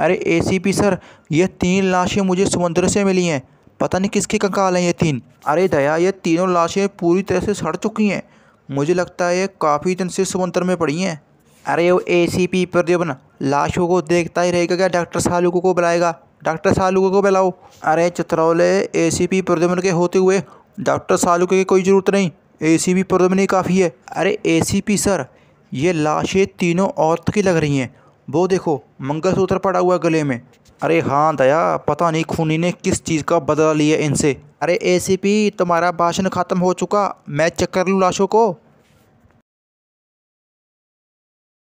अरे ACP sir ये तीन लाशें मुझे समुद्र से मिली हैं पता नहीं किसके कंकाल हैं ये तीन अरे दया ये तीनों लाशें पूरी तरह से सड़ चुकी हैं मुझे लगता है ये काफ़ी दिन से समुद्र में पड़ी हैं अरे वो ए सी पी प्रद्युम्न लाशों को देखता ही रहेगा क्या डॉक्टर सालुको को बुलाएगा डॉक्टर सालुको को बुलाओ अरे चित्रौले ए सी पी प्रद्युम्न के होते हुए डॉक्टर सालुके की कोई ज़रूरत नहीं ए सी पी प्रद्युम्न ही काफ़ी है अरे ए सी पी सर ये लाशें तीनों औरत की लग रही हैं वो देखो मंगलसूत्र पड़ा हुआ गले में अरे हाँ दया पता नहीं खूनी ने किस चीज़ का बदला लिया इनसे अरे एसीपी तुम्हारा भाषण ख़त्म हो चुका मैं चेक कर लूँ लाशों को